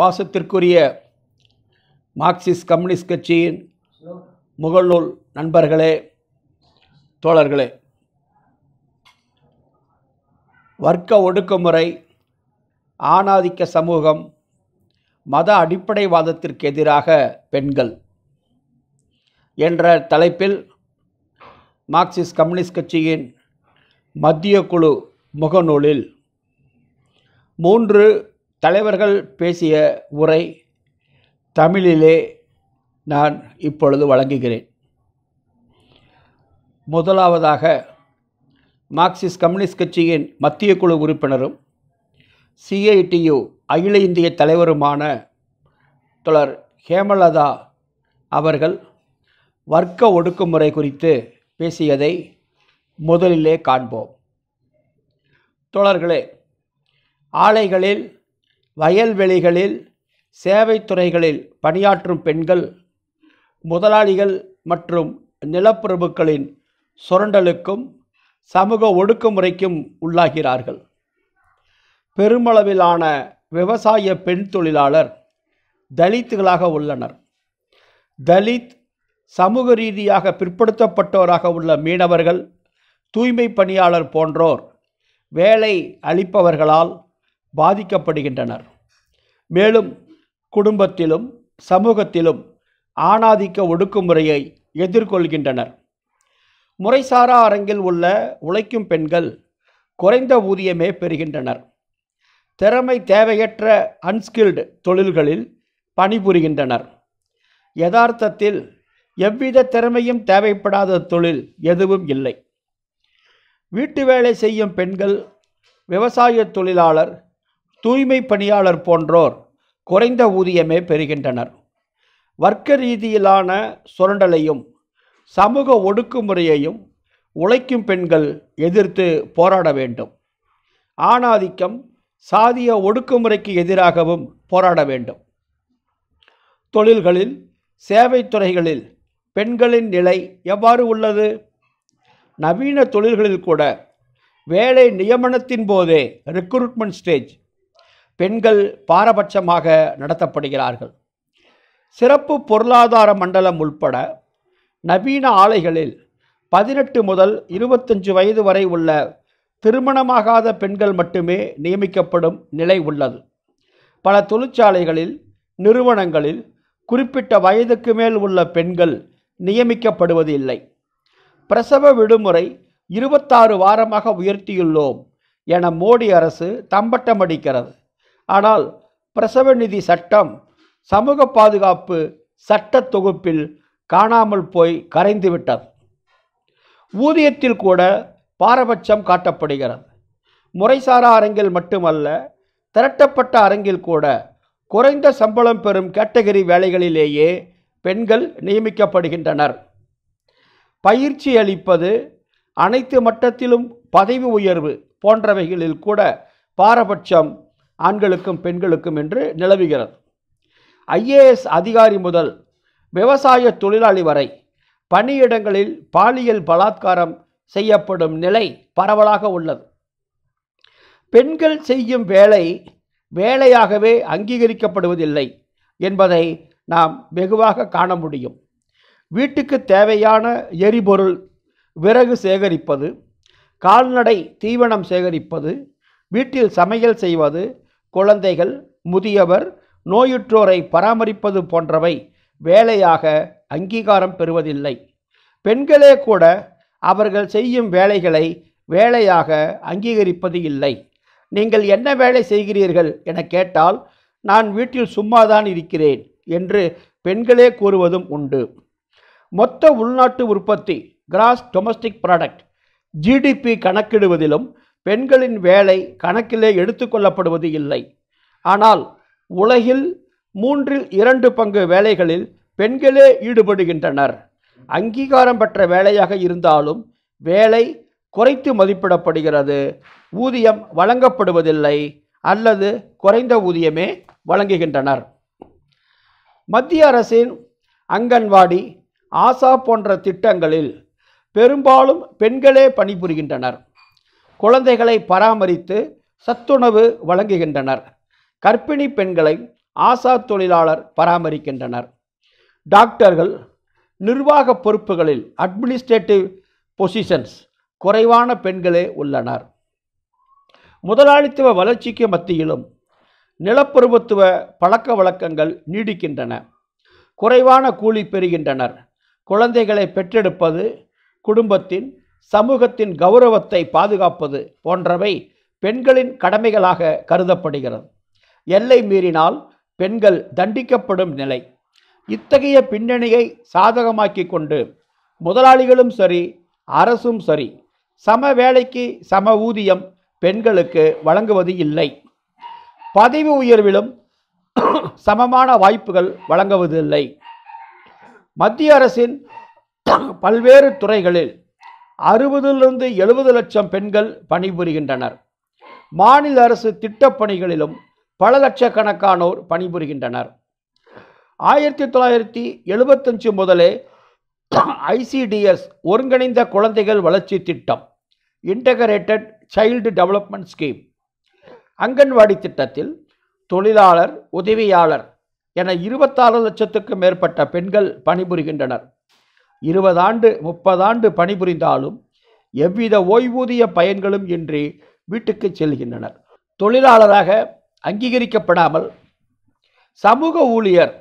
பாசத்திற்குரிய Marxist communist கட்சியின் முகநூல் நண்பர்களே தோழர்களே வர்க்க ஒடுக்குமுறை ஆணாதிக்க சமூகம் மத அடிப்படைவாதத்திற்கு எதிராக பெண்கள் என்ற தலைப்பில் மார்க்சிஸ்ட் கம்யூனிஸ்ட் கட்சியின் மத்திய குழு முகநூலில் மூன்று தலைவர்கள் பேசிய உரை தமிழிலே நான் இப்பொழுது வழங்குகிறேன் முதலாவதாக மார்க்சிஸ்ட் கம்யூனிஸ்ட் கட்சியின் மத்திய குழு உறுப்பினரும் சிஐடியு அகில இந்திய தலைவருமான தொடர் ஹேமலதா அவர்கள் வர்க்க ஒடுக்குமுறை குறித்து பேசியதை முதலிலே காண்போம் தொடர்களே ஆலைகளில் வயல்வெளிகளில் சேவைத்துறைகளில் பணியாற்றும் பெண்கள் முதலாளிகள் மற்றும் நிலப்பிரபுக்களின் சுரண்டலுக்கும் சமூக ஒடுக்குமுறைக்கும் உள்ளாகிறார்கள் பெருமளவிலான விவசாய பெண் தொழிலாளர் தலித்துகளாக உள்ளனர் தலித் சமூக ரீதியாக பிற்படுத்தப்பட்டோராக உள்ள மீனவர்கள் தூய்மை பணியாளர் போன்றோர் வேலை அளிப்பவர்களால் பாதிக்கப்படுகின்றனர் மேலும் குடும்பத்திலும் சமூகத்திலும் ஆணாதிக்க ஒடுக்குமுறையை எதிர்கொள்கின்றனர் முறைசாரா அரங்கில் உள்ள உழைக்கும் பெண்கள் குறைந்த ஊதியமே பெறுகின்றனர் திறமை தேவையற்ற அன்ஸ்கில்டு தொழில்களில் பணிபுரிகின்றனர் யதார்த்தத்தில் எவ்வித திறமையும் தேவைப்படாத தொழில் எதுவும் இல்லை வீட்டு வேலை செய்யும் பெண்கள் விவசாய தொழிலாளர் தூய்மை பணியாளர் போன்றோர் குறைந்த ஊதியமே பெறுகின்றனர் வர்க்க ரீதியிலான சுரண்டலையும் சமூக ஒடுக்குமுறையையும் உழைக்கும் பெண்கள் எதிர்த்து போராட வேண்டும் ஆணாதிக்கம் சாதிய ஒடுக்குமுறைக்கு எதிராகவும் போராட வேண்டும் தொழில்களில் சேவை துறைகளில் பெண்களின் நிலை எவ்வாறு உள்ளது நவீன தொழில்களில் கூட வேலை நியமனத்தின் போதே ரெக்ரூட்மெண்ட் ஸ்டேஜ் பெண்கள் பாரபட்சமாக நடத்தப்படுகிறார்கள் சிறப்பு பொருளாதார மண்டலம் உள்பட நவீன ஆலைகளில் பதினெட்டு முதல் இருபத்தஞ்சு வயது வரை உள்ள திருமணமாகாத பெண்கள் மட்டுமே நியமிக்கப்படும் நிலை உள்ளது பல தொழிற்சாலைகளில் நிறுவனங்களில் குறிப்பிட்ட வயதுக்கு மேல் உள்ள பெண்கள் நியமிக்கப்படுவது இல்லை பிரசவ விடுமுறை இருபத்தாறு வாரமாக உயர்த்தியுள்ளோம் என மோடி அரசு தம்பட்டம் அடிக்கிறது ஆனால் பிரசவ நிதி சட்டம் சமூக பாதுகாப்பு சட்ட தொகுப்பில் காணாமல் போய் கரைந்து விட்டது ஊதியத்தில் கூட பாரபட்சம் காட்டப்படுகிறது முறைசாரா அரங்கில் மட்டுமல்ல திரட்டப்பட்ட அரங்கில் கூட குறைந்த சம்பளம் பெறும் கேட்டகரி வேலைகளிலேயே பெண்கள் நியமிக்கப்படுகின்றனர் பயிற்சி அளிப்பது அனைத்து மட்டத்திலும் பதவி உயர்வு போன்றவைகளில் கூட பாரபட்சம் ஆண்களுக்கும் பெண்களுக்கும் என்று நிலவுகிறது ஐஏஎஸ் அதிகாரி முதல் விவசாய தொழிலாளி வரை பணியிடங்களில் பாலியல் பலாத்காரம் செய்யப்படும் நிலை பரவலாக உள்ளது பெண்கள் செய்யும் வேலை வேலையாகவே அங்கீகரிக்கப்படுவதில்லை என்பதை நாம் வெகுவாக காண முடியும் வீட்டுக்கு தேவையான எரிபொருள் விறகு சேகரிப்பது கால்நடை தீவனம் சேகரிப்பது வீட்டில் சமையல் செய்வது குழந்தைகள் முதியவர் நோயுற்றோரை பராமரிப்பது போன்றவை வேலையாக அங்கீகாரம் பெறுவதில்லை பெண்களே கூட அவர்கள் செய்யும் வேலைகளை வேலையாக அங்கீகரிப்பது இல்லை நீங்கள் என்ன வேலை செய்கிறீர்கள் என கேட்டால் நான் வீட்டில் சும்மாதான் இருக்கிறேன் என்று பெண்களே கூறுவதும் உண்டு மொத்த உள்நாட்டு உற்பத்தி கிராஸ் டொமஸ்டிக் ப்ராடக்ட் ஜிடிபி கணக்கிடுவதிலும் பெண்களின் வேலை கணக்கிலே எடுத்துக்கொள்ளப்படுவது இல்லை ஆனால் உலகில் மூன்றில் இரண்டு பங்கு வேலைகளில் பெண்களே ஈடுபடுகின்றனர் அங்கீகாரம் பெற்ற வேலையாக இருந்தாலும் வேலை குறைத்து மதிப்பிடப்படுகிறது ஊதியம் வழங்கப்படுவதில்லை அல்லது குறைந்த ஊதியமே வழங்குகின்றனர் மத்திய அரசின் அங்கன்வாடி ஆசா போன்ற திட்டங்களில் பெரும்பாலும் பெண்களே பணிபுரிகின்றனர் குழந்தைகளை பராமரித்து சத்துணவு வழங்குகின்றனர் கர்ப்பிணி பெண்களை ஆசா தொழிலாளர் பராமரிக்கின்றனர் டாக்டர்கள் நிர்வாக பொறுப்புகளில் அட்மினிஸ்ட்ரேட்டிவ் பொசிஷன்ஸ் குறைவான பெண்களே உள்ளனர் முதலாளித்துவ வளர்ச்சிக்கு மத்தியிலும் நிலப்பிரபுத்துவ பழக்க வழக்கங்கள் நீடிக்கின்றன குறைவான கூலி பெறுகின்றனர் குழந்தைகளை பெற்றெடுப்பது குடும்பத்தின் சமூகத்தின் கௌரவத்தை பாதுகாப்பது போன்றவை பெண்களின் கடமைகளாக கருதப்படுகிறது எல்லை மீறினால் பெண்கள் தண்டிக்கப்படும் நிலை இத்தகைய பின்னணியை சாதகமாக்கி கொண்டு முதலாளிகளும் சரி அரசும் சரி சம வேலைக்கு சம ஊதியம் பெண்களுக்கு வழங்குவது இல்லை பதவி உயர்விலும் சமமான வாய்ப்புகள் வழங்குவதில்லை மத்திய அரசின் பல்வேறு துறைகளில் அறுபதிலிருந்து எழுபது லட்சம் பெண்கள் பணிபுரிகின்றனர் மாநில அரசு திட்டப்பணிகளிலும் பல லட்சக்கணக்கானோர் பணிபுரிகின்றனர் ஆயிரத்தி தொள்ளாயிரத்தி எழுபத்தஞ்சு முதலே ஐசிடிஎஸ் ஒருங்கிணைந்த குழந்தைகள் வளர்ச்சி திட்டம் integrated child development scheme anganwadi திட்டத்தில் தொழிலாளர் உதவியாளர் என இருபத்தாறு லட்சத்துக்கும் மேற்பட்ட பெண்கள் பணிபுரிகின்றனர் இருபதாண்டு முப்பதாண்டு பணிபுரிந்தாலும் எவ்வித ஓய்வூதிய பயன்களும் இன்றி வீட்டுக்கு செல்கின்றனர் தொழிலாளராக அங்கீகரிக்கப்படாமல் சமூக ஊழியர்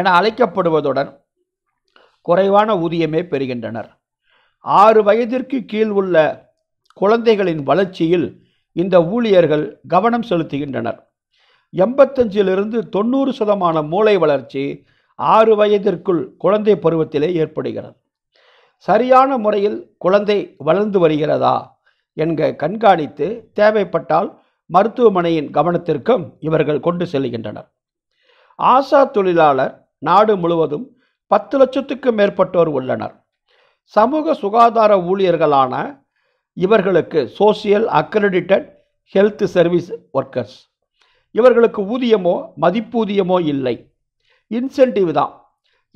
என அழைக்கப்படுவதுடன் குறைவான ஊதியமே பெறுகின்றனர் ஆறு வயதிற்கு கீழ் உள்ள குழந்தைகளின் வளர்ச்சியில் இந்த ஊழியர்கள் கவனம் செலுத்துகின்றனர் எண்பத்தஞ்சிலிருந்து தொண்ணூறு சதமான மூளை வளர்ச்சி ஆறு வயதிற்குள் குழந்தை பருவத்திலே ஏற்படுகிறது சரியான முறையில் குழந்தை வளர்ந்து வருகிறதா என்க கண்காணித்து தேவைப்பட்டால் மருத்துவமனையின் கவனத்திற்கும் இவர்கள் கொண்டு செல்கின்றனர் ஆசா தொழிலாளர் நாடு முழுவதும் பத்து லட்சத்துக்கும் மேற்பட்டோர் உள்ளனர் சமூக சுகாதார ஊழியர்களான இவர்களுக்கு social accredited health service workers இவர்களுக்கு ஊதியமோ மதிப்பூதியமோ இல்லை இன்சென்டிவ் தான்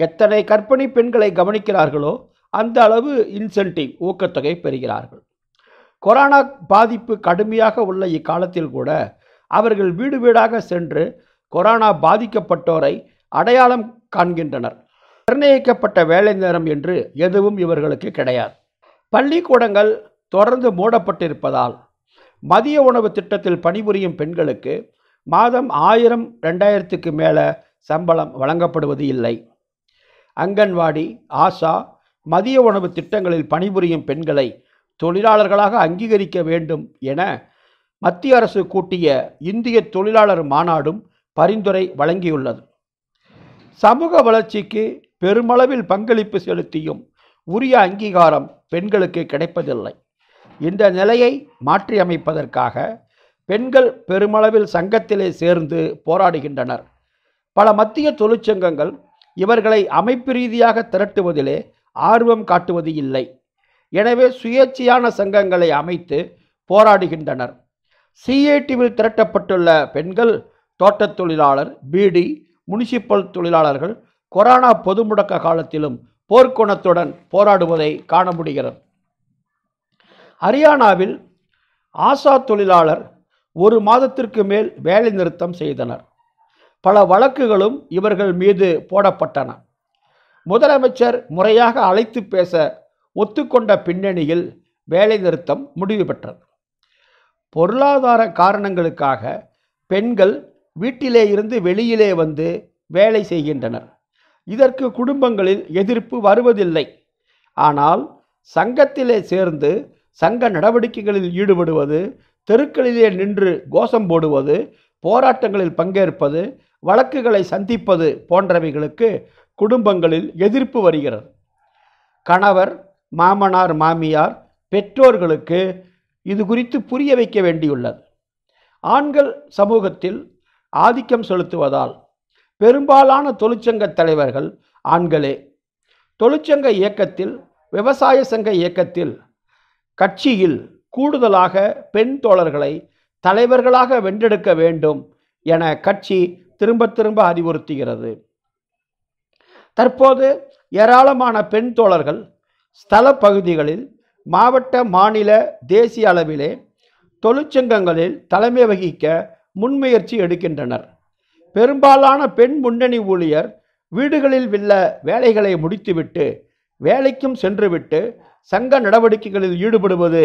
எத்தனை கற்பனை பெண்களை கவனிக்கிறார்களோ அந்த அளவு இன்சென்டிவ் ஊக்கத்தொகை பெறுகிறார்கள் கொரோனா பாதிப்பு கடுமையாக உள்ள இக்காலத்தில் கூட அவர்கள் வீடு வீடாக சென்று கொரோனா பாதிக்கப்பட்டோரை அடையாளம் காண்கின்றனர் நிர்ணயிக்கப்பட்ட வேலை நேரம் என்று எதுவும் இவர்களுக்கு கிடையாது பள்ளிக்கூடங்கள் தொடர்ந்து மூடப்பட்டிருப்பதால் மதிய உணவு திட்டத்தில் பணிபுரியும் பெண்களுக்கு மாதம் ஆயிரம் ரெண்டாயிரத்துக்கு மேலே சம்பளம் வழங்கப்படுவது இல்லை அங்கன்வாடி ஆசா மதிய உணவு திட்டங்களில் பணிபுரியும் பெண்களை தொழிலாளர்களாக அங்கீகரிக்க வேண்டும் என மத்திய அரசு கூட்டிய இந்திய தொழிலாளர் மாநாடும் பரிந்துரை வழங்கியுள்ளது சமூக வளர்ச்சிக்கு பெருமளவில் பங்களிப்பு செலுத்தியும் உரிய அங்கீகாரம் பெண்களுக்கு கிடைப்பதில்லை இந்த நிலையை மாற்றியமைப்பதற்காக பெண்கள் பெருமளவில் சங்கத்திலே சேர்ந்து போராடுகின்றனர் பல மத்திய தொழிற்சங்கங்கள் இவர்களை அமைப்பு ரீதியாக திரட்டுவதிலே ஆர்வம் காட்டுவது இல்லை எனவே சுயேட்சையான சங்கங்களை அமைத்து போராடுகின்றனர் சிஏடிவில் திரட்டப்பட்டுள்ள பெண்கள் தோட்டத் தொழிலாளர் பிடி முனிசிபல் தொழிலாளர்கள் கொரோனா பொது முடக்க காலத்திலும் போர்க்குணத்துடன் போராடுவதை காண முடிகிறது ஹரியானாவில் ஆசா தொழிலாளர் ஒரு மாதத்திற்கு மேல் வேலை நிறுத்தம் செய்தனர் பல வழக்குகளும் இவர்கள் மீது போடப்பட்டன முதலமைச்சர் முறையாக அழைத்து பேச ஒத்துக்கொண்ட பின்னணியில் வேலை நிறுத்தம் முடிவு பெற்றது பொருளாதார காரணங்களுக்காக பெண்கள் வீட்டிலே இருந்து வெளியிலே வந்து வேலை செய்கின்றனர் இதற்கு குடும்பங்களில் எதிர்ப்பு வருவதில்லை ஆனால் சங்கத்திலே சேர்ந்து சங்க நடவடிக்கைகளில் ஈடுபடுவது தெருக்களிலே நின்று கோஷம் போடுவது போராட்டங்களில் பங்கேற்பது வழக்குகளை சந்திப்பது போன்றவைகளுக்கு குடும்பங்களில் எதிர்ப்பு வருகிறது கணவர் மாமனார் மாமியார் பெற்றோர்களுக்கு இது குறித்து புரிய வைக்க வேண்டியுள்ளது ஆண்கள் சமூகத்தில் ஆதிக்கம் செலுத்துவதால் பெரும்பாலான தொழிற்சங்க தலைவர்கள் ஆண்களே தொழிற்சங்க இயக்கத்தில் விவசாய சங்க இயக்கத்தில் கட்சியில் கூடுதலாக பெண் தோழர்களை தலைவர்களாக வென்றெடுக்க வேண்டும் என கட்சி திரும்ப திரும்ப அறிவுறுத்துகிறது தற்போது ஏராளமான பெண் தோழர்கள் ஸ்தல பகுதிகளில் மாவட்ட மாநில தேசிய அளவிலே தொழிற்சங்கங்களில் தலைமை வகிக்க முன்முயற்சி எடுக்கின்றனர் பெரும்பாலான பெண் முன்னணி ஊழியர் வீடுகளில் உள்ள வேலைகளை முடித்துவிட்டு வேலைக்கும் சென்றுவிட்டு சங்க நடவடிக்கைகளில் ஈடுபடுவது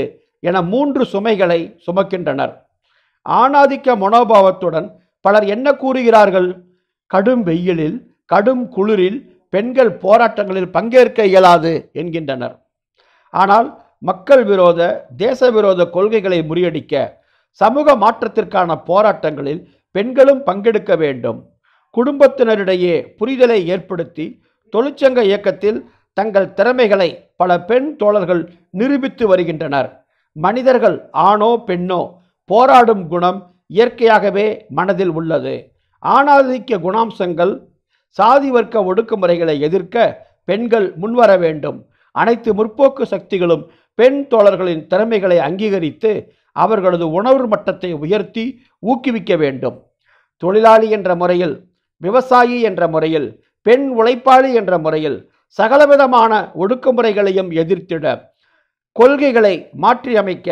என மூன்று சுமைகளை சுமக்கின்றனர் ஆணாதிக்க மனோபாவத்துடன் பலர் என்ன கூறுகிறார்கள் கடும் வெயிலில் கடும் குளிரில் பெண்கள் போராட்டங்களில் பங்கேற்க இயலாது என்கின்றனர் ஆனால் மக்கள் விரோத தேச விரோத கொள்கைகளை முறியடிக்க சமூக மாற்றத்திற்கான போராட்டங்களில் பெண்களும் பங்கெடுக்க வேண்டும் குடும்பத்தினரிடையே புரிதலை ஏற்படுத்தி தொழிற்சங்க இயக்கத்தில் தங்கள் திறமைகளை பல பெண் தோழர்கள் நிரூபித்து வருகின்றனர் மனிதர்கள் ஆணோ பெண்ணோ போராடும் குணம் இயற்கையாகவே மனதில் உள்ளது ஆணாதிக்க குணாம்சங்கள் சாதி வர்க்க ஒடுக்குமுறைகளை எதிர்க்க பெண்கள் முன்வர வேண்டும் அனைத்து முற்போக்கு சக்திகளும் பெண் தோழர்களின் திறமைகளை அங்கீகரித்து அவர்களது உணவு மட்டத்தை உயர்த்தி ஊக்குவிக்க வேண்டும் தொழிலாளி என்ற முறையில் விவசாயி என்ற முறையில் பெண் உழைப்பாளி என்ற முறையில் சகலவிதமான ஒடுக்குமுறைகளையும் எதிர்த்திட கொள்கைகளை மாற்றியமைக்க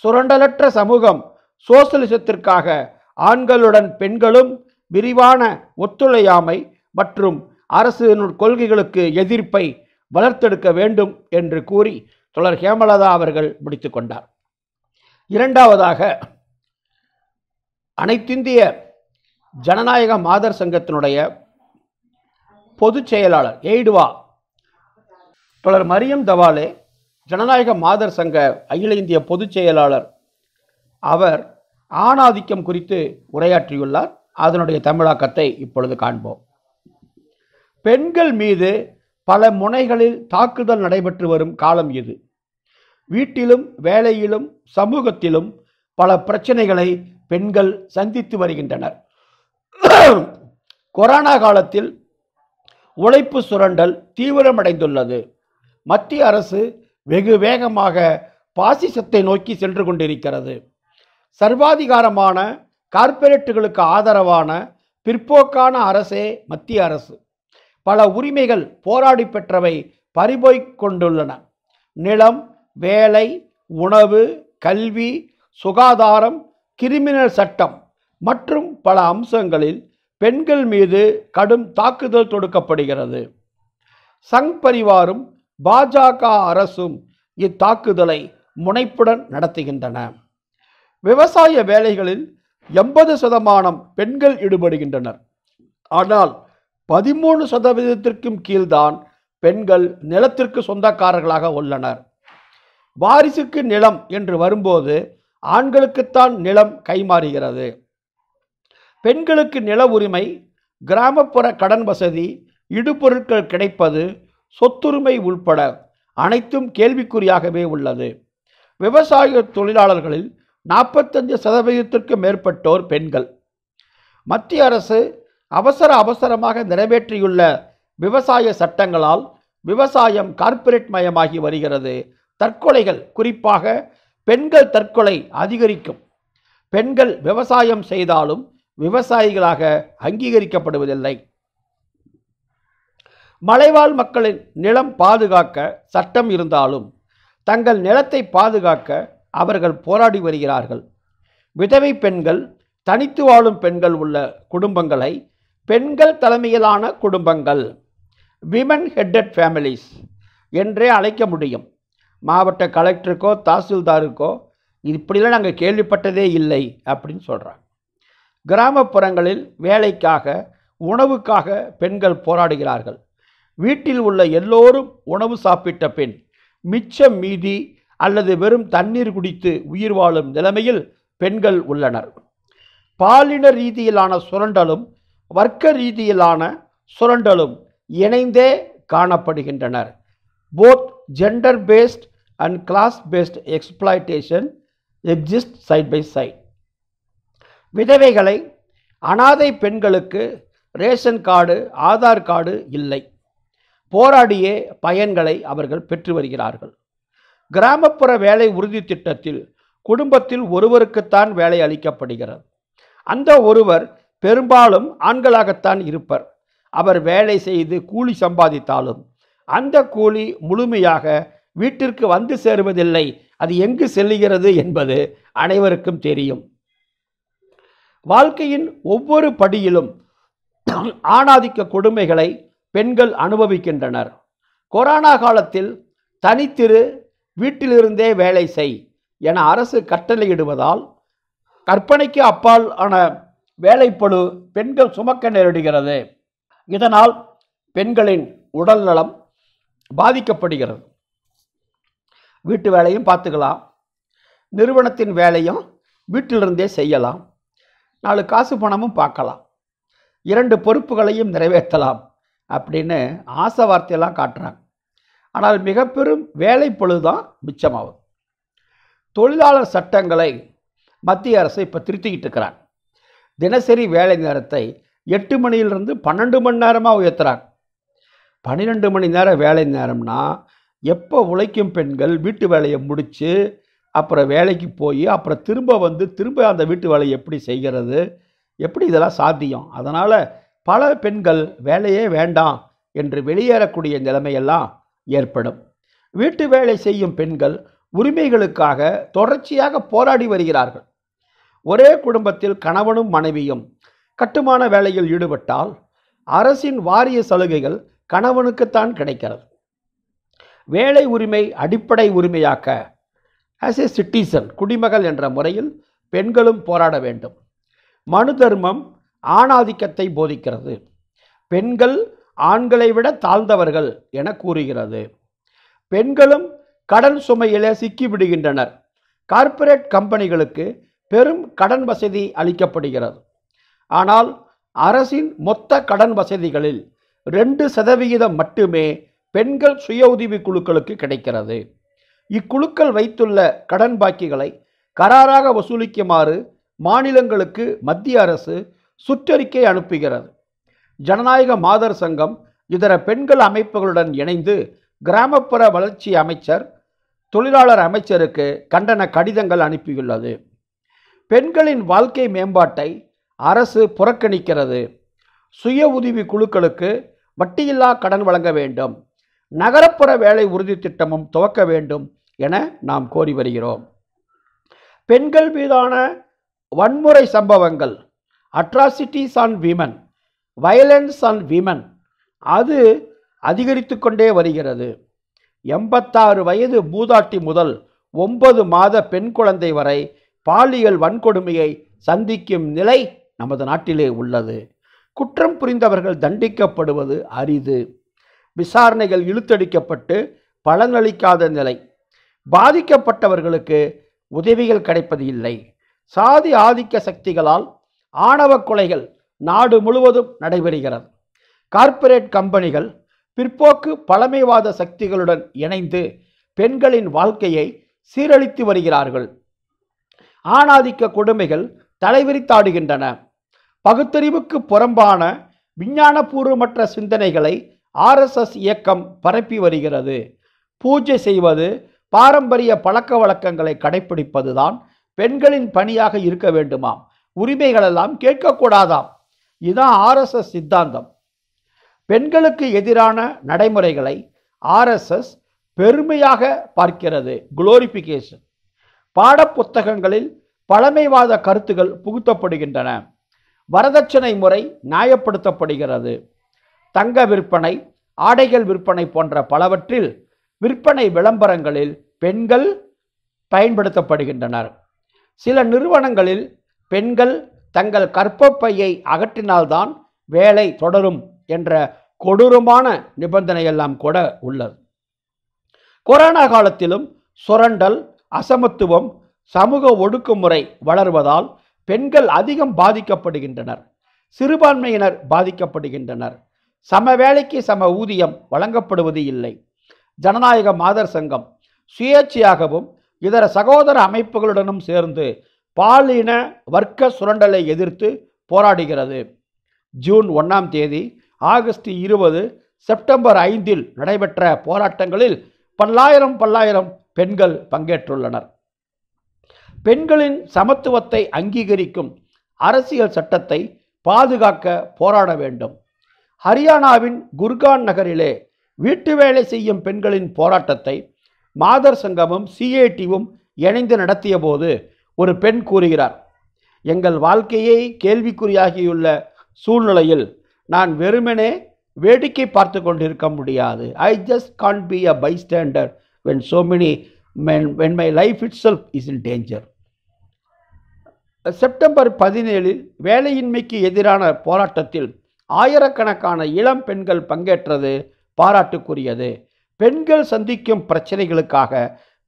சுரண்டலற்ற சமூகம் சோசலிசத்திற்காக ஆண்களுடன் பெண்களும் விரிவான ஒத்துழையாமை மற்றும் அரசு கொள்கைகளுக்கு எதிர்ப்பை வளர்த்தெடுக்க வேண்டும் என்று கூறி தொடர் ஹேமலதா அவர்கள் முடித்து கொண்டார் இரண்டாவதாக அனைத்திந்திய ஜனநாயக மாதர் சங்கத்தினுடைய பொதுச் செயலாளர் எய்டுவா தொடர் மரியம் தவாலே ஜனநாயக மாதர் சங்க அகில இந்திய பொதுச் செயலாளர் அவர் ஆணாதிக்கம் குறித்து உரையாற்றியுள்ளார் அதனுடைய தமிழாக்கத்தை இப்பொழுது காண்போம் பெண்கள் மீது பல முனைகளில் தாக்குதல் நடைபெற்று வரும் காலம் இது வீட்டிலும் வேலையிலும் சமூகத்திலும் பல பிரச்சனைகளை பெண்கள் சந்தித்து வருகின்றனர் கொரோனா காலத்தில் உழைப்பு சுரண்டல் தீவிரமடைந்துள்ளது மத்திய அரசு வெகு வேகமாக பாசிசத்தை நோக்கி சென்று கொண்டிருக்கிறது சர்வாதிகாரமான கார்ப்பரேட்டுகளுக்கு ஆதரவான பிற்போக்கான அரசே மத்திய அரசு பல உரிமைகள் போராடி பெற்றவை பறிபோய் கொண்டுள்ளன நிலம் வேலை உணவு கல்வி சுகாதாரம் கிரிமினல் சட்டம் மற்றும் பல அம்சங்களில் பெண்கள் மீது கடும் தாக்குதல் தொடுக்கப்படுகிறது சங் பரிவாரும் பாஜக அரசும் இத்தாக்குதலை முனைப்புடன் நடத்துகின்றன விவசாய வேலைகளில் எண்பது சதமானம் பெண்கள் ஈடுபடுகின்றனர் ஆனால் பதிமூணு சதவீதத்திற்கும் கீழ்தான் பெண்கள் நிலத்திற்கு சொந்தக்காரர்களாக உள்ளனர் வாரிசுக்கு நிலம் என்று வரும்போது ஆண்களுக்குத்தான் நிலம் கைமாறுகிறது பெண்களுக்கு நில உரிமை கிராமப்புற கடன் வசதி இடுபொருட்கள் கிடைப்பது சொத்துரிமை உள்பட அனைத்தும் கேள்விக்குறியாகவே உள்ளது விவசாய தொழிலாளர்களில் நாற்பத்தஞ்சு சதவீதத்திற்கு மேற்பட்டோர் பெண்கள் மத்திய அரசு அவசர அவசரமாக நிறைவேற்றியுள்ள விவசாய சட்டங்களால் விவசாயம் கார்ப்பரேட் மயமாகி வருகிறது தற்கொலைகள் குறிப்பாக பெண்கள் தற்கொலை அதிகரிக்கும் பெண்கள் விவசாயம் செய்தாலும் விவசாயிகளாக அங்கீகரிக்கப்படுவதில்லை மலைவாழ் மக்களின் நிலம் பாதுகாக்க சட்டம் இருந்தாலும் தங்கள் நிலத்தை பாதுகாக்க அவர்கள் போராடி வருகிறார்கள் விதவை பெண்கள் தனித்து வாழும் பெண்கள் உள்ள குடும்பங்களை பெண்கள் தலைமையிலான குடும்பங்கள் விமன் ஹெட்டட் ஃபேமிலிஸ் என்றே அழைக்க முடியும் மாவட்ட கலெக்டருக்கோ தாசில்தாருக்கோ இப்படிலாம் நாங்கள் கேள்விப்பட்டதே இல்லை அப்படின்னு சொல்கிறாங்க கிராமப்புறங்களில் வேலைக்காக உணவுக்காக பெண்கள் போராடுகிறார்கள் வீட்டில் உள்ள எல்லோரும் உணவு சாப்பிட்ட பெண் மிச்சம் மீதி அல்லது வெறும் தண்ணீர் குடித்து உயிர் வாழும் நிலைமையில் பெண்கள் உள்ளனர் பாலின ரீதியிலான சுரண்டலும் வர்க்க ரீதியிலான சுரண்டலும் இணைந்தே காணப்படுகின்றனர் both gender based and class based exploitation exist side by side விதவைகளை அனாதை பெண்களுக்கு ரேஷன் கார்டு ஆதார் கார்டு இல்லை போராடியே பயன்களை அவர்கள் பெற்று வருகிறார்கள் கிராமப்புற வேலை உறுதி திட்டத்தில் குடும்பத்தில் ஒருவருக்குத்தான் வேலை அளிக்கப்படுகிறது அந்த ஒருவர் பெரும்பாலும் ஆண்களாகத்தான் இருப்பர் அவர் வேலை செய்து கூலி சம்பாதித்தாலும் அந்த கூலி முழுமையாக வீட்டிற்கு வந்து சேருவதில்லை அது எங்கு செல்லுகிறது என்பது அனைவருக்கும் தெரியும் வாழ்க்கையின் ஒவ்வொரு படியிலும் ஆணாதிக்க கொடுமைகளை பெண்கள் அனுபவிக்கின்றனர் கொரோனா காலத்தில் தனித்திரு வீட்டிலிருந்தே வேலை செய் என அரசு கட்டளையிடுவதால் கற்பனைக்கு அப்பால் ஆன வேலைப்பழு பெண்கள் சுமக்க நேரிடுகிறது இதனால் பெண்களின் உடல் நலம் பாதிக்கப்படுகிறது வீட்டு வேலையும் பார்த்துக்கலாம் நிறுவனத்தின் வேலையும் வீட்டிலிருந்தே செய்யலாம் நாலு காசு பணமும் பார்க்கலாம் இரண்டு பொறுப்புகளையும் நிறைவேற்றலாம் அப்படின்னு ஆசை வார்த்தையெல்லாம் காட்டுறாங்க ஆனால் மிக பெரும் வேலை பொழுதுதான் மிச்சமாகும் தொழிலாளர் சட்டங்களை மத்திய அரசு இப்போ திருத்திக்கிட்டு இருக்கிறான் தினசரி வேலை நேரத்தை எட்டு மணியிலிருந்து பன்னெண்டு மணி நேரமாக உயர்த்துறாங்க பன்னிரெண்டு மணி நேரம் வேலை நேரம்னா எப்போ உழைக்கும் பெண்கள் வீட்டு வேலையை முடித்து அப்புறம் வேலைக்கு போய் அப்புறம் திரும்ப வந்து திரும்ப அந்த வீட்டு வேலையை எப்படி செய்கிறது எப்படி இதெல்லாம் சாத்தியம் அதனால் பல பெண்கள் வேலையே வேண்டாம் என்று வெளியேறக்கூடிய நிலைமையெல்லாம் ஏற்படும் வீட்டு வேலை செய்யும் பெண்கள் உரிமைகளுக்காக தொடர்ச்சியாக போராடி வருகிறார்கள் ஒரே குடும்பத்தில் கணவனும் மனைவியும் கட்டுமான வேலையில் ஈடுபட்டால் அரசின் வாரிய சலுகைகள் கணவனுக்குத்தான் கிடைக்கிறது வேலை உரிமை அடிப்படை உரிமையாக்க ஆஸ் ஏ சிட்டிசன் குடிமகள் என்ற முறையில் பெண்களும் போராட வேண்டும் மனு தர்மம் ஆணாதிக்கத்தை போதிக்கிறது பெண்கள் ஆண்களை விட தாழ்ந்தவர்கள் என கூறுகிறது பெண்களும் கடன் சுமையிலே சிக்கிவிடுகின்றனர் கார்ப்பரேட் கம்பெனிகளுக்கு பெரும் கடன் வசதி அளிக்கப்படுகிறது ஆனால் அரசின் மொத்த கடன் வசதிகளில் ரெண்டு சதவிகிதம் மட்டுமே பெண்கள் சுய உதவி குழுக்களுக்கு கிடைக்கிறது இக்குழுக்கள் வைத்துள்ள கடன் பாக்கிகளை கராராக வசூலிக்குமாறு மாநிலங்களுக்கு மத்திய அரசு சுற்றறிக்கை அனுப்புகிறது ஜனநாயக மாதர் சங்கம் இதர பெண்கள் அமைப்புகளுடன் இணைந்து கிராமப்புற வளர்ச்சி அமைச்சர் தொழிலாளர் அமைச்சருக்கு கண்டன கடிதங்கள் அனுப்பியுள்ளது பெண்களின் வாழ்க்கை மேம்பாட்டை அரசு புறக்கணிக்கிறது சுய உதவி குழுக்களுக்கு வட்டியில்லா கடன் வழங்க வேண்டும் நகரப்புற வேலை உறுதி திட்டமும் துவக்க வேண்டும் என நாம் கோரி வருகிறோம் பெண்கள் மீதான வன்முறை சம்பவங்கள் atrocities on women violence on women அது அதிகரித்து கொண்டே வருகிறது எண்பத்தாறு வயது மூதாட்டி முதல் ஒன்பது மாத பெண் குழந்தை வரை பாலியல் வன்கொடுமையை சந்திக்கும் நிலை நமது நாட்டிலே உள்ளது குற்றம் புரிந்தவர்கள் தண்டிக்கப்படுவது அரிது விசாரணைகள் இழுத்தடிக்கப்பட்டு பலனளிக்காத நிலை பாதிக்கப்பட்டவர்களுக்கு உதவிகள் கிடைப்பது இல்லை சாதி ஆதிக்க சக்திகளால் ஆணவ கொலைகள் நாடு முழுவதும் நடைபெறுகிறது கார்ப்பரேட் கம்பெனிகள் பிற்போக்கு பழமைவாத சக்திகளுடன் இணைந்து பெண்களின் வாழ்க்கையை சீரழித்து வருகிறார்கள் ஆணாதிக்க கொடுமைகள் தலைவிரித்தாடுகின்றன பகுத்தறிவுக்கு புறம்பான விஞ்ஞானபூர்வமற்ற சிந்தனைகளை ஆர்எஸ்எஸ் இயக்கம் பரப்பி வருகிறது பூஜை செய்வது பாரம்பரிய பழக்க வழக்கங்களை கடைபிடிப்பதுதான் பெண்களின் பணியாக இருக்க வேண்டுமாம் உரிமைகளெல்லாம் கேட்கக்கூடாதாம் இதுதான் ஆர்எஸ்எஸ் சித்தாந்தம் பெண்களுக்கு எதிரான நடைமுறைகளை ஆர்எஸ்எஸ் பெருமையாக பார்க்கிறது குளோரிஃபிகேஷன் பாடப்புத்தகங்களில் பழமைவாத கருத்துகள் புகுத்தப்படுகின்றன வரதட்சணை முறை நியாயப்படுத்தப்படுகிறது தங்க விற்பனை ஆடைகள் விற்பனை போன்ற பலவற்றில் விற்பனை விளம்பரங்களில் பெண்கள் பயன்படுத்தப்படுகின்றனர் சில நிறுவனங்களில் பெண்கள் தங்கள் கற்பப்பையை அகற்றினால்தான் வேலை தொடரும் என்ற கொடூரமான நிபந்தனையெல்லாம் கூட உள்ளது கொரோனா காலத்திலும் சுரண்டல் அசமத்துவம் சமூக ஒடுக்குமுறை வளர்வதால் பெண்கள் அதிகம் பாதிக்கப்படுகின்றனர் சிறுபான்மையினர் பாதிக்கப்படுகின்றனர் சம வேலைக்கு சம ஊதியம் வழங்கப்படுவது இல்லை ஜனநாயக மாதர் சங்கம் சுயேட்சையாகவும் இதர சகோதர அமைப்புகளுடனும் சேர்ந்து பாலின வர்க்க சுரண்டலை எதிர்த்து போராடுகிறது ஜூன் ஒன்றாம் தேதி ஆகஸ்ட் இருபது செப்டம்பர் ஐந்தில் நடைபெற்ற போராட்டங்களில் பல்லாயிரம் பல்லாயிரம் பெண்கள் பங்கேற்றுள்ளனர் பெண்களின் சமத்துவத்தை அங்கீகரிக்கும் அரசியல் சட்டத்தை பாதுகாக்க போராட வேண்டும் ஹரியானாவின் குர்கான் நகரிலே வீட்டு வேலை செய்யும் பெண்களின் போராட்டத்தை மாதர் சங்கமும் சிஏடிவும் இணைந்து நடத்திய போது ஒரு பெண் கூறுகிறார் எங்கள் வாழ்க்கையை கேள்விக்குறியாகியுள்ள சூழ்நிலையில் நான் வெறுமனே வேடிக்கை பார்த்து கொண்டிருக்க முடியாது I just can't be a bystander when so many men when my life itself is in danger September பதினேழில் வேலையின்மைக்கு எதிரான போராட்டத்தில் ஆயிரக்கணக்கான இளம் பெண்கள் பங்கேற்றது பாராட்டுக்குரியது பெண்கள் சந்திக்கும் பிரச்சனைகளுக்காக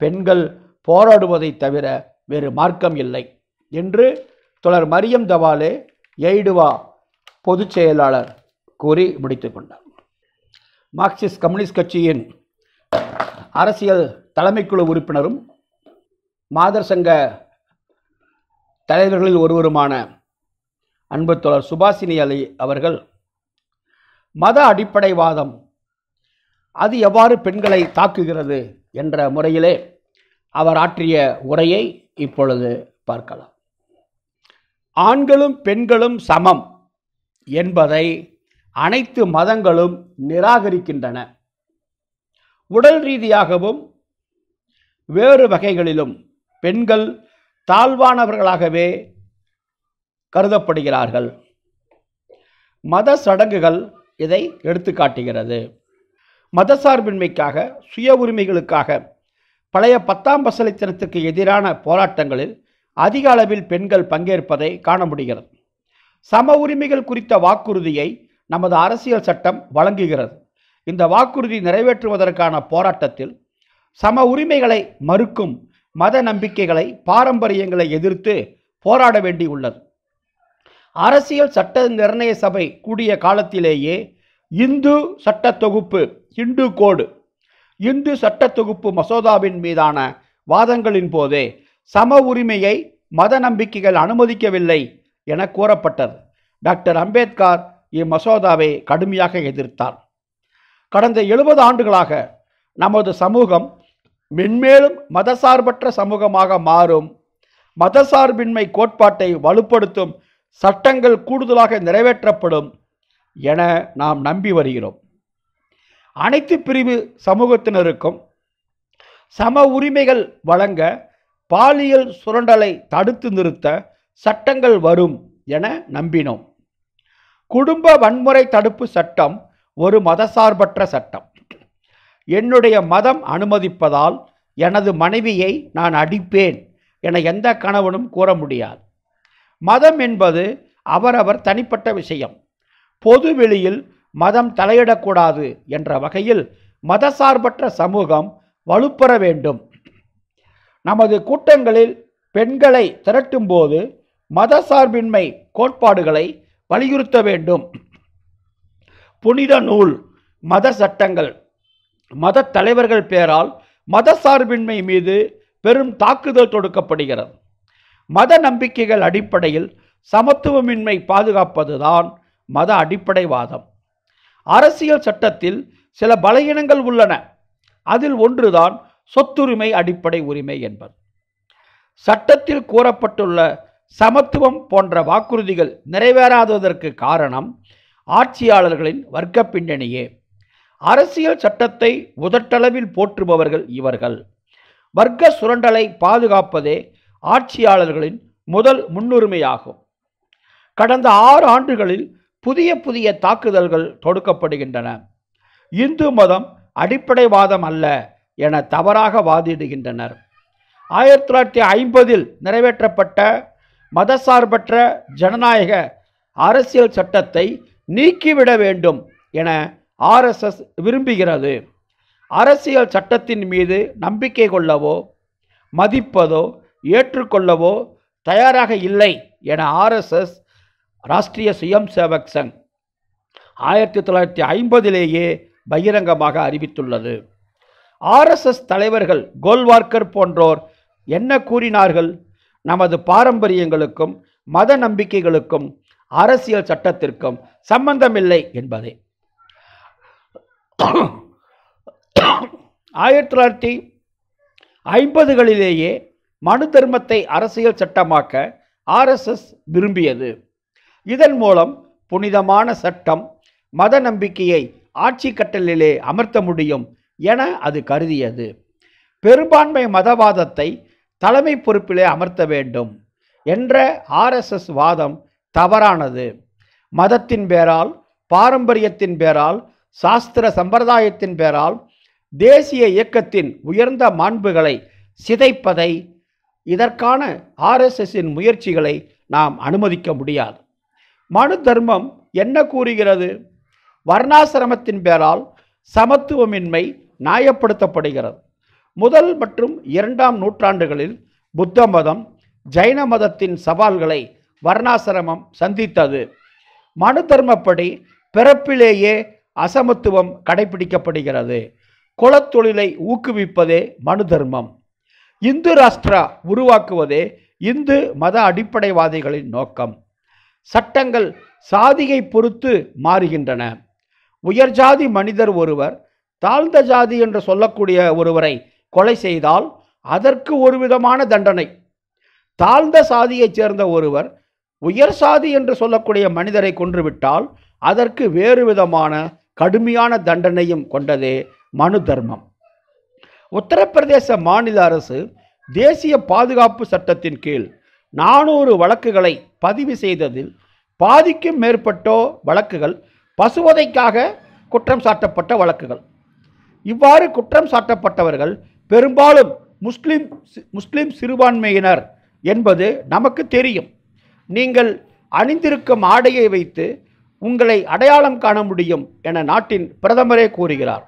பெண்கள் போராடுவதை தவிர வேறு மார்க்கம் இல்லை என்று தொடர் மரியம் தவாலே எய்டுவா பொதுச் செயலாளர் கூறி முடித்து கொண்டார் மார்க்சிஸ்ட் கம்யூனிஸ்ட் கட்சியின் அரசியல் தலைமைக்குழு உறுப்பினரும் மாதர் சங்க தலைவர்களில் ஒருவருமான அன்பு தொடர் சுபாஷினி அலி அவர்கள் மத அடிப்படைவாதம் அது எவ்வாறு பெண்களை தாக்குகிறது என்ற முறையிலே அவர் ஆற்றிய உரையை இப்பொழுது பார்க்கலாம் ஆண்களும் பெண்களும் சமம் என்பதை அனைத்து மதங்களும் நிராகரிக்கின்றன உடல் ரீதியாகவும் வேறு வகைகளிலும் பெண்கள் தாழ்வானவர்களாகவே கருதப்படுகிறார்கள் மத சடங்குகள் இதை எடுத்துக்காட்டுகிறது மதசார்பின்மைக்காக சுய உரிமைகளுக்காக பழைய பத்தாம் பசலைத்தனத்திற்கு எதிரான போராட்டங்களில் அதிக அளவில் பெண்கள் பங்கேற்பதை காண முடிகிறது சம உரிமைகள் குறித்த வாக்குறுதியை நமது அரசியல் சட்டம் வழங்குகிறது இந்த வாக்குறுதி நிறைவேற்றுவதற்கான போராட்டத்தில் சம உரிமைகளை மறுக்கும் மத நம்பிக்கைகளை பாரம்பரியங்களை எதிர்த்து போராட வேண்டியுள்ளது அரசியல் சட்ட நிர்ணய சபை கூடிய காலத்திலேயே இந்து சட்ட தொகுப்பு இந்து கோடு இந்து சட்ட தொகுப்பு மசோதாவின் மீதான வாதங்களின் போதே சம உரிமையை மத நம்பிக்கைகள் அனுமதிக்கவில்லை என கூறப்பட்டது டாக்டர் அம்பேத்கர் இம்மசோதாவை கடுமையாக எதிர்த்தார் கடந்த எழுபது ஆண்டுகளாக நமது சமூகம் மென்மேலும் மதசார்பற்ற சமூகமாக மாறும் மதசார்பின்மை கோட்பாட்டை வலுப்படுத்தும் சட்டங்கள் கூடுதலாக நிறைவேற்றப்படும் என நாம் நம்பி வருகிறோம் அனைத்து பிரிவு சமூகத்தினருக்கும் சம உரிமைகள் வழங்க பாலியல் சுரண்டலை தடுத்து நிறுத்த சட்டங்கள் வரும் என நம்பினோம் குடும்ப வன்முறை தடுப்பு சட்டம் ஒரு மதசார்பற்ற சட்டம் என்னுடைய மதம் அனுமதிப்பதால் எனது மனைவியை நான் அடிப்பேன் என எந்த கணவனும் கூற முடியாது மதம் என்பது அவரவர் தனிப்பட்ட விஷயம் பொது வெளியில் மதம் தலையிடக்கூடாது என்ற வகையில் மதசார்பற்ற சமூகம் வலுப்பெற வேண்டும் நமது கூட்டங்களில் பெண்களை திரட்டும்போது மதசார்பின்மை கோட்பாடுகளை வலியுறுத்த வேண்டும் புனித நூல் மத சட்டங்கள் மத தலைவர்கள் பெயரால் மதசார்பின்மை மீது பெரும் தாக்குதல் தொடுக்கப்படுகிறது மத நம்பிக்கைகள் அடிப்படையில் சமத்துவமின்மை பாதுகாப்பதுதான் மத அடிப்படைவாதம் அரசியல் சட்டத்தில் சில பலகீனங்கள் உள்ளன அதில் ஒன்றுதான் சொத்துரிமை அடிப்படை உரிமை என்பது சட்டத்தில் கூறப்பட்டுள்ள சமத்துவம் போன்ற வாக்குறுதிகள் நிறைவேறாததற்கு காரணம் ஆட்சியாளர்களின் வர்க்க பின்னணியே அரசியல் சட்டத்தை உதட்டளவில் போற்றுபவர்கள் இவர்கள் வர்க்க சுரண்டலை பாதுகாப்பதே ஆட்சியாளர்களின் முதல் முன்னுரிமையாகும் கடந்த ஆறு ஆண்டுகளில் புதிய புதிய தாக்குதல்கள் தொடுக்கப்படுகின்றன இந்து மதம் அடிப்படைவாதம் அல்ல என தவறாக வாதிடுகின்றனர் ஆயிரத்தி தொள்ளாயிரத்தி ஐம்பதில் நிறைவேற்றப்பட்ட மதசார்பற்ற ஜனநாயக அரசியல் சட்டத்தை நீக்கிவிட வேண்டும் என ஆர்எஸ்எஸ் விரும்புகிறது அரசியல் சட்டத்தின் மீது நம்பிக்கை கொள்ளவோ மதிப்பதோ ஏற்றுக்கொள்ளவோ தயாராக இல்லை என ஆர்எஸ்எஸ் ராஷ்டிரிய சுயம் சேவக் சங் ஆயிரத்தி தொள்ளாயிரத்தி ஐம்பதிலேயே பகிரங்கமாக அறிவித்துள்ளது ஆர்எஸ்எஸ் தலைவர்கள் கோல்வார்கர் போன்றோர் என்ன கூறினார்கள் நமது பாரம்பரியங்களுக்கும் மத நம்பிக்கைகளுக்கும் அரசியல் சட்டத்திற்கும் சம்பந்தமில்லை என்பதே ஆயிரத்தி தொள்ளாயிரத்தி ஐம்பதுகளிலேயே மனு தர்மத்தை அரசியல் சட்டமாக்க ஆர்எஸ்எஸ் விரும்பியது இதன் மூலம் புனிதமான சட்டம் மத நம்பிக்கையை ஆட்சி கட்டலிலே அமர்த்த முடியும் என அது கருதியது பெரும்பான்மை மதவாதத்தை தலைமை பொறுப்பிலே அமர்த்த வேண்டும் என்ற ஆர்எஸ்எஸ் வாதம் தவறானது மதத்தின் பேரால் பாரம்பரியத்தின் பேரால் சாஸ்திர சம்பிரதாயத்தின் பேரால் தேசிய இயக்கத்தின் உயர்ந்த மாண்புகளை சிதைப்பதை இதற்கான ஆர்எஸ்எஸின் முயற்சிகளை நாம் அனுமதிக்க முடியாது மனு தர்மம் என்ன கூறுகிறது வர்ணாசிரமத்தின் பேரால் சமத்துவமின்மை நியாயப்படுத்தப்படுகிறது முதல் மற்றும் இரண்டாம் நூற்றாண்டுகளில் புத்த மதம் ஜைன மதத்தின் சவால்களை வர்ணாசிரமம் சந்தித்தது மனு தர்மப்படி பிறப்பிலேயே அசமத்துவம் கடைபிடிக்கப்படுகிறது குலத்தொழிலை ஊக்குவிப்பதே மனு தர்மம் இந்து ராஷ்டிரா உருவாக்குவதே இந்து மத அடிப்படைவாதிகளின் நோக்கம் சட்டங்கள் சாதியை பொறுத்து மாறுகின்றன உயர் மனிதர் ஒருவர் தாழ்ந்த ஜாதி என்று சொல்லக்கூடிய ஒருவரை கொலை செய்தால் அதற்கு ஒரு விதமான தண்டனை தாழ்ந்த சாதியைச் சேர்ந்த ஒருவர் உயர் சாதி என்று சொல்லக்கூடிய மனிதரை கொன்றுவிட்டால் அதற்கு வேறு விதமான கடுமையான தண்டனையும் கொண்டதே மனு தர்மம் உத்தரப்பிரதேச மாநில அரசு தேசிய பாதுகாப்பு சட்டத்தின் கீழ் நானூறு வழக்குகளை பதிவு செய்ததில் பாதிக்கும் மேற்பட்டோ வழக்குகள் பசுவதைக்காக குற்றம் சாட்டப்பட்ட வழக்குகள் இவ்வாறு குற்றம் சாட்டப்பட்டவர்கள் பெரும்பாலும் முஸ்லிம் முஸ்லிம் சிறுபான்மையினர் என்பது நமக்கு தெரியும் நீங்கள் அணிந்திருக்கும் ஆடையை வைத்து உங்களை அடையாளம் காண முடியும் என நாட்டின் பிரதமரே கூறுகிறார்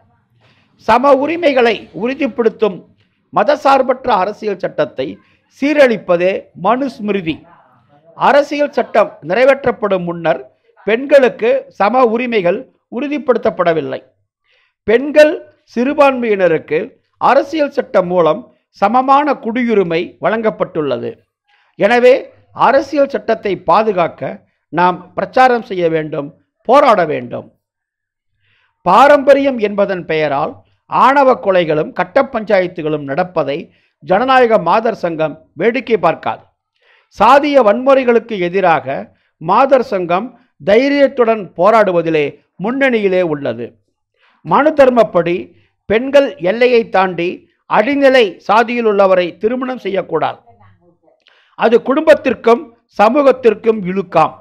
சம உரிமைகளை உறுதிப்படுத்தும் மதசார்பற்ற அரசியல் சட்டத்தை சீரழிப்பதே மனுஸ்மிருதி அரசியல் சட்டம் நிறைவேற்றப்படும் முன்னர் பெண்களுக்கு சம உரிமைகள் உறுதிப்படுத்தப்படவில்லை பெண்கள் சிறுபான்மையினருக்கு அரசியல் சட்டம் மூலம் சமமான குடியுரிமை வழங்கப்பட்டுள்ளது எனவே அரசியல் சட்டத்தை பாதுகாக்க நாம் பிரச்சாரம் செய்ய வேண்டும் போராட வேண்டும் பாரம்பரியம் என்பதன் பெயரால் ஆணவ கொலைகளும் கட்ட பஞ்சாயத்துகளும் நடப்பதை ஜனநாயக மாதர் சங்கம் வேடிக்கை பார்க்காது சாதிய வன்முறைகளுக்கு எதிராக மாதர் சங்கம் தைரியத்துடன் போராடுவதிலே முன்னணியிலே உள்ளது மனு தர்மப்படி பெண்கள் எல்லையை தாண்டி அடிநிலை சாதியில் உள்ளவரை திருமணம் செய்யக்கூடாது அது குடும்பத்திற்கும் சமூகத்திற்கும் இழுக்காம்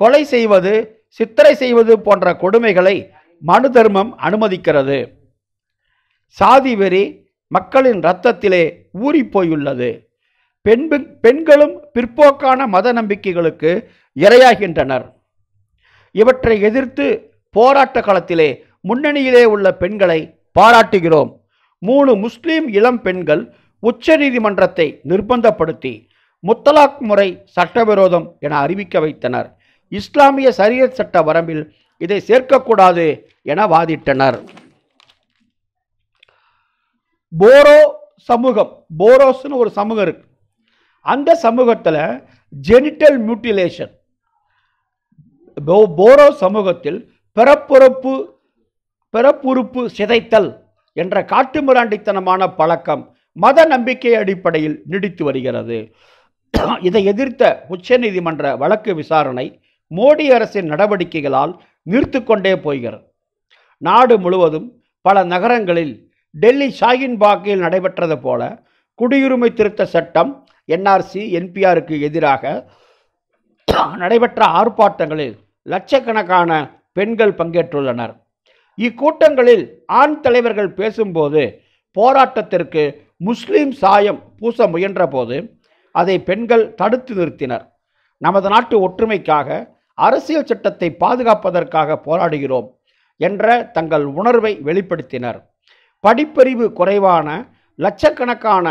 கொலை செய்வது சித்திரை செய்வது போன்ற கொடுமைகளை மனு தர்மம் அனுமதிக்கிறது சாதி வெறி மக்களின் இரத்தத்திலே ஊறிப்போயுள்ளது பெண் பெண்களும் பிற்போக்கான மத நம்பிக்கைகளுக்கு இரையாகின்றனர் இவற்றை எதிர்த்து போராட்ட காலத்திலே முன்னணியிலே உள்ள பெண்களை பாராட்டுகிறோம் மூணு முஸ்லீம் இளம் பெண்கள் உச்ச நீதிமன்றத்தை நிர்பந்தப்படுத்தி முத்தலாக் முறை சட்டவிரோதம் என அறிவிக்க வைத்தனர் இஸ்லாமிய சரியத் சட்ட வரம்பில் இதை சேர்க்கக்கூடாது என வாதிட்டனர் போரோ சமூகம் போரோஸ்னு ஒரு சமூகம் இருக்கு அந்த சமூகத்தில் ஜெனிட்டல் மியூட்டிலேஷன் போரோ சமூகத்தில் பிறப்புறுப்பு பிறப்புறுப்பு சிதைத்தல் என்ற காட்டுமிராண்டித்தனமான பழக்கம் மத நம்பிக்கை அடிப்படையில் நீடித்து வருகிறது இதை எதிர்த்த உச்சநீதிமன்ற வழக்கு விசாரணை மோடி அரசின் நடவடிக்கைகளால் நிறுத்து கொண்டே போகிறது நாடு முழுவதும் பல நகரங்களில் டெல்லி ஷாகின் பாக்கில் நடைபெற்றது போல குடியுரிமை திருத்த சட்டம் என்ஆர்சி என்பிஆருக்கு எதிராக நடைபெற்ற ஆர்ப்பாட்டங்களில் லட்சக்கணக்கான பெண்கள் பங்கேற்றுள்ளனர் இக்கூட்டங்களில் ஆண் தலைவர்கள் பேசும்போது போராட்டத்திற்கு முஸ்லீம் சாயம் பூச முயன்றபோது அதை பெண்கள் தடுத்து நிறுத்தினர் நமது நாட்டு ஒற்றுமைக்காக அரசியல் சட்டத்தை பாதுகாப்பதற்காக போராடுகிறோம் என்ற தங்கள் உணர்வை வெளிப்படுத்தினர் படிப்பறிவு குறைவான லட்சக்கணக்கான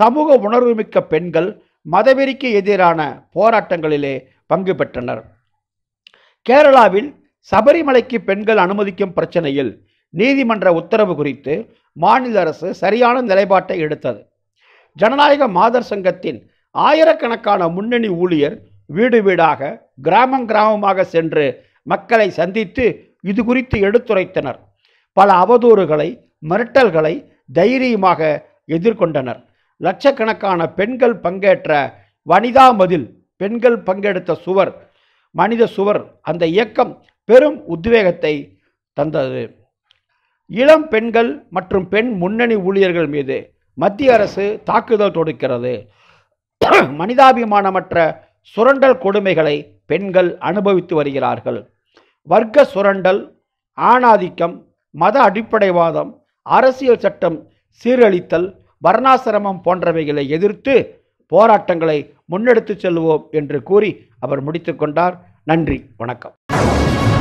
சமூக உணர்வுமிக்க பெண்கள் மதவெறிக்கு எதிரான போராட்டங்களிலே பங்கு பெற்றனர் கேரளாவில் சபரிமலைக்கு பெண்கள் அனுமதிக்கும் பிரச்சனையில் நீதிமன்ற உத்தரவு குறித்து மாநில அரசு சரியான நிலைப்பாட்டை எடுத்தது ஜனநாயக மாதர் சங்கத்தின் ஆயிரக்கணக்கான முன்னணி ஊழியர் வீடு வீடாக கிராமம் கிராமமாக சென்று மக்களை சந்தித்து இது குறித்து எடுத்துரைத்தனர் பல அவதூறுகளை மிரட்டல்களை தைரியமாக எதிர்கொண்டனர் லட்சக்கணக்கான பெண்கள் பங்கேற்ற வனிதா மதில் பெண்கள் பங்கெடுத்த சுவர் மனித சுவர் அந்த இயக்கம் பெரும் உத்வேகத்தை தந்தது இளம் பெண்கள் மற்றும் பெண் முன்னணி ஊழியர்கள் மீது மத்திய அரசு தாக்குதல் தொடுக்கிறது மனிதாபிமானமற்ற சுரண்டல் கொடுமைகளை பெண்கள் அனுபவித்து வருகிறார்கள் வர்க்க சுரண்டல் ஆணாதிக்கம் மத அடிப்படைவாதம் அரசியல் சட்டம் சீரழித்தல் வர்ணாசிரமம் போன்றவைகளை எதிர்த்து போராட்டங்களை முன்னெடுத்து செல்வோம் என்று கூறி அவர் முடித்துக்கொண்டார் நன்றி வணக்கம்